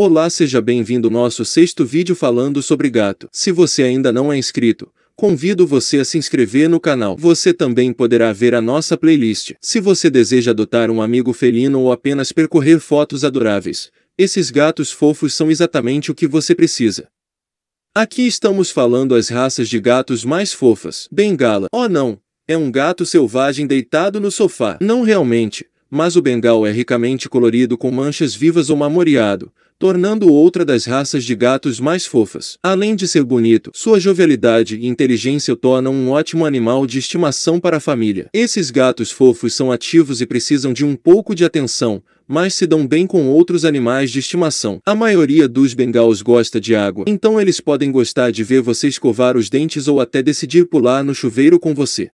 Olá, seja bem-vindo ao nosso sexto vídeo falando sobre gato. Se você ainda não é inscrito, convido você a se inscrever no canal. Você também poderá ver a nossa playlist. Se você deseja adotar um amigo felino ou apenas percorrer fotos adoráveis, esses gatos fofos são exatamente o que você precisa. Aqui estamos falando as raças de gatos mais fofas. Bengala. Oh não, é um gato selvagem deitado no sofá. Não realmente mas o bengal é ricamente colorido com manchas vivas ou marmoreado, tornando outra das raças de gatos mais fofas. Além de ser bonito, sua jovialidade e inteligência o tornam um ótimo animal de estimação para a família. Esses gatos fofos são ativos e precisam de um pouco de atenção, mas se dão bem com outros animais de estimação. A maioria dos bengaus gosta de água, então eles podem gostar de ver você escovar os dentes ou até decidir pular no chuveiro com você.